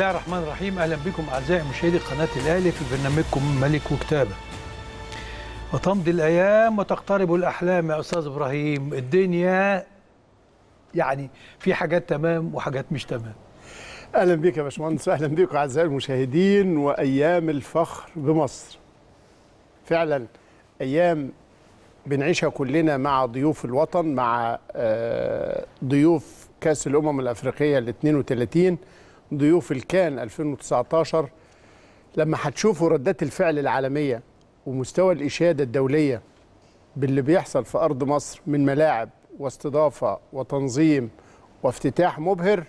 الله الرحمن الرحيم اهلا بكم اعزائي مشاهدي قناه الاهلي في برنامجكم ملك وكتابه وتمضي الايام وتقترب الاحلام يا استاذ ابراهيم الدنيا يعني في حاجات تمام وحاجات مش تمام اهلا بك يا باشمهندس اهلا بكم اعزائي المشاهدين وايام الفخر بمصر فعلا ايام بنعيشها كلنا مع ضيوف الوطن مع آه، ضيوف كاس الامم الافريقيه ال 32 ضيوف الكان 2019 لما هتشوفوا ردات الفعل العالميه ومستوى الاشاده الدوليه باللي بيحصل في ارض مصر من ملاعب واستضافه وتنظيم وافتتاح مبهر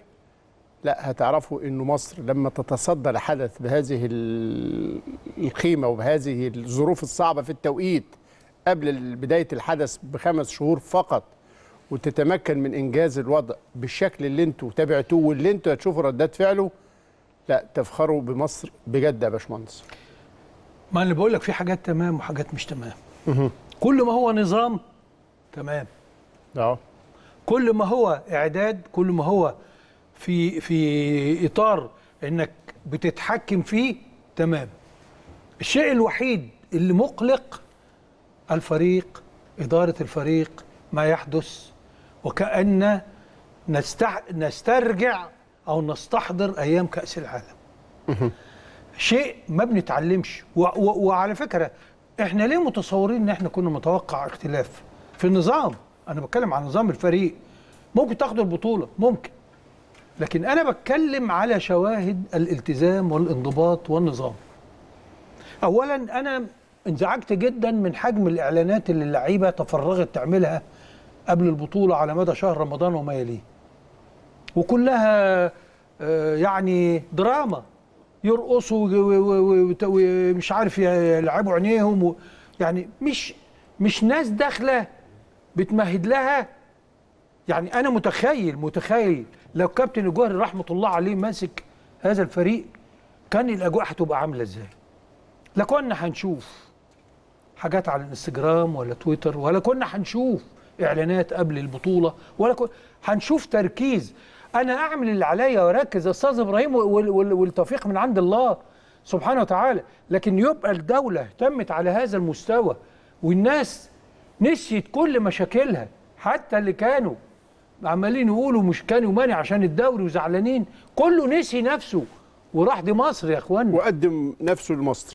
لا هتعرفوا انه مصر لما تتصدى لحدث بهذه القيمه وبهذه الظروف الصعبه في التوقيت قبل بدايه الحدث بخمس شهور فقط وتتمكن من انجاز الوضع بالشكل اللي انتوا تابعتوه واللي انتوا هتشوفوا ردات فعله لا تفخروا بمصر بجد يا باشمهندس ما انا بقول لك في حاجات تمام وحاجات مش تمام كل ما هو نظام تمام اه كل ما هو اعداد كل ما هو في في اطار انك بتتحكم فيه تمام الشيء الوحيد اللي مقلق الفريق اداره الفريق ما يحدث وكأن نستح... نسترجع أو نستحضر أيام كأس العالم شيء ما بنتعلمش و... و... وعلى فكرة احنا ليه متصورين ان احنا كنا متوقع اختلاف في النظام انا بتكلم عن نظام الفريق ممكن تاخد البطوله ممكن لكن انا بتكلم على شواهد الالتزام والانضباط والنظام اولا انا انزعجت جدا من حجم الاعلانات اللي اللعيبه تفرغت تعملها قبل البطوله على مدى شهر رمضان وما يليه وكلها آه، يعني دراما يرقصوا ومش عارف يلعبوا عينيهم يعني مش مش ناس داخله بتمهد لها يعني انا متخيل متخيل لو كابتن الجوهري رحمه الله عليه ماسك هذا الفريق كان الاجواء هتبقى عامله ازاي لا كنا هنشوف حاجات على الانستجرام ولا تويتر ولا كنا هنشوف اعلانات قبل البطوله ولا هنشوف تركيز انا اعمل اللي عليا واركز استاذ ابراهيم والتوفيق من عند الله سبحانه وتعالى لكن يبقى الدوله اهتمت على هذا المستوى والناس نسيت كل مشاكلها حتى اللي كانوا عمالين يقولوا مش كانوا مانع عشان الدوري وزعلانين كله نسي نفسه وراح دي مصر يا اخوانا وقدم نفسه لمصر